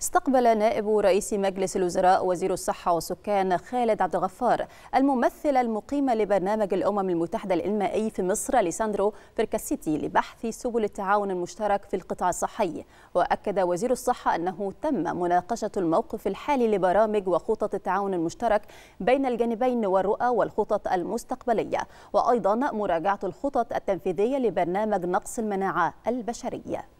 استقبل نائب رئيس مجلس الوزراء وزير الصحة والسكان خالد عبد الغفار الممثلة المقيمة لبرنامج الأمم المتحدة الإنمائي في مصر ليساندرو فيركاسيتي لبحث سبل التعاون المشترك في القطاع الصحي وأكد وزير الصحة أنه تم مناقشة الموقف الحالي لبرامج وخطط التعاون المشترك بين الجانبين والرؤى والخطط المستقبلية وأيضا مراجعة الخطط التنفيذية لبرنامج نقص المناعة البشرية